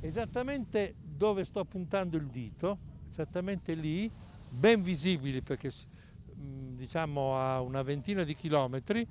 Esattamente dove sto puntando il dito, esattamente lì, ben visibili perché mm, diciamo a una ventina di chilometri,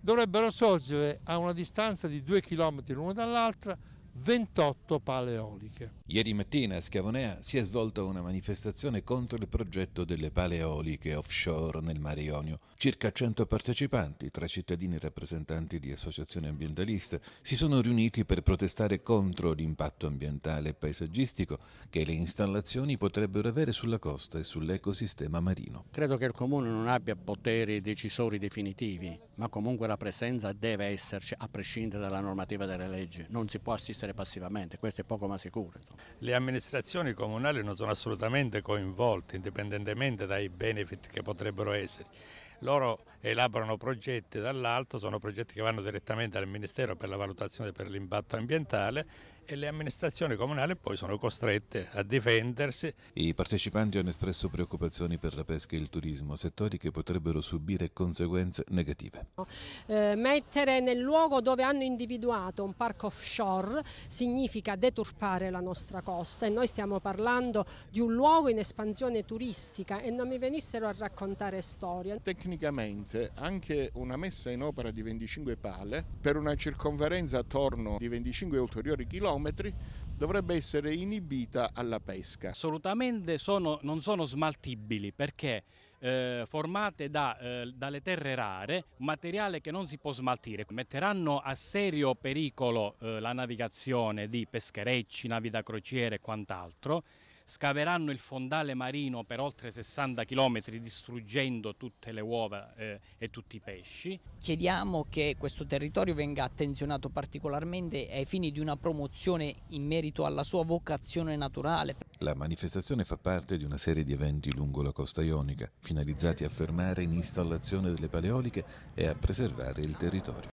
dovrebbero sorgere a una distanza di due chilometri l'uno dall'altra 28 pale eoliche. Ieri mattina a Schiavonea si è svolta una manifestazione contro il progetto delle pale eoliche offshore nel mare Ionio. Circa 100 partecipanti, tra cittadini e rappresentanti di associazioni ambientaliste, si sono riuniti per protestare contro l'impatto ambientale e paesaggistico che le installazioni potrebbero avere sulla costa e sull'ecosistema marino. Credo che il Comune non abbia poteri decisori definitivi, ma comunque la presenza deve esserci a prescindere dalla normativa delle leggi. Non si può assistere essere passivamente, questo è poco ma sicuro. Insomma. Le amministrazioni comunali non sono assolutamente coinvolte, indipendentemente dai benefit che potrebbero esserci loro elaborano progetti dall'alto, sono progetti che vanno direttamente al Ministero per la valutazione per l'impatto ambientale e le amministrazioni comunali poi sono costrette a difendersi. I partecipanti hanno espresso preoccupazioni per la pesca e il turismo, settori che potrebbero subire conseguenze negative. Eh, mettere nel luogo dove hanno individuato un parco offshore significa deturpare la nostra costa e noi stiamo parlando di un luogo in espansione turistica e non mi venissero a raccontare storie. Tecnico tecnicamente anche una messa in opera di 25 pale per una circonferenza attorno di 25 ulteriori chilometri dovrebbe essere inibita alla pesca. Assolutamente sono, non sono smaltibili perché eh, formate da, eh, dalle terre rare, materiale che non si può smaltire. Metteranno a serio pericolo eh, la navigazione di pescherecci, navi da crociere e quant'altro scaveranno il fondale marino per oltre 60 km distruggendo tutte le uova eh, e tutti i pesci. Chiediamo che questo territorio venga attenzionato particolarmente ai fini di una promozione in merito alla sua vocazione naturale. La manifestazione fa parte di una serie di eventi lungo la costa ionica, finalizzati a fermare l'installazione delle paleoliche e a preservare il territorio.